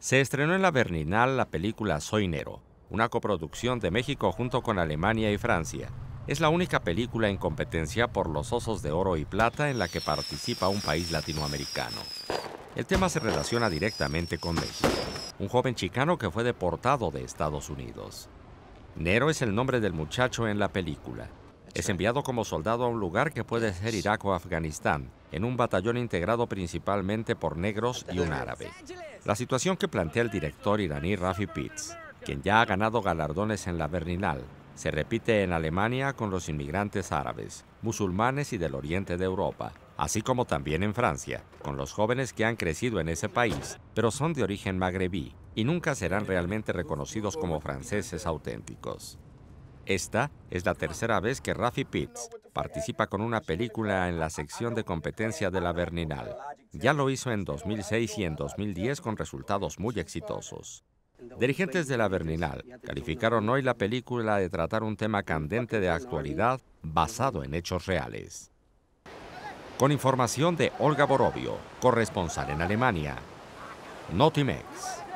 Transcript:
Se estrenó en la Berninal la película Soy Nero, una coproducción de México junto con Alemania y Francia. Es la única película en competencia por los Osos de Oro y Plata en la que participa un país latinoamericano. El tema se relaciona directamente con México, un joven chicano que fue deportado de Estados Unidos. Nero es el nombre del muchacho en la película. Es enviado como soldado a un lugar que puede ser Irak o Afganistán, en un batallón integrado principalmente por negros y un árabe. La situación que plantea el director iraní Rafi Pitts, quien ya ha ganado galardones en la Berninal, se repite en Alemania con los inmigrantes árabes, musulmanes y del oriente de Europa, así como también en Francia, con los jóvenes que han crecido en ese país, pero son de origen magrebí y nunca serán realmente reconocidos como franceses auténticos. Esta es la tercera vez que Rafi Pitts participa con una película en la sección de competencia de la Berninal. Ya lo hizo en 2006 y en 2010 con resultados muy exitosos. Dirigentes de la Berninal calificaron hoy la película de tratar un tema candente de actualidad basado en hechos reales. Con información de Olga Borobio, corresponsal en Alemania, Notimex.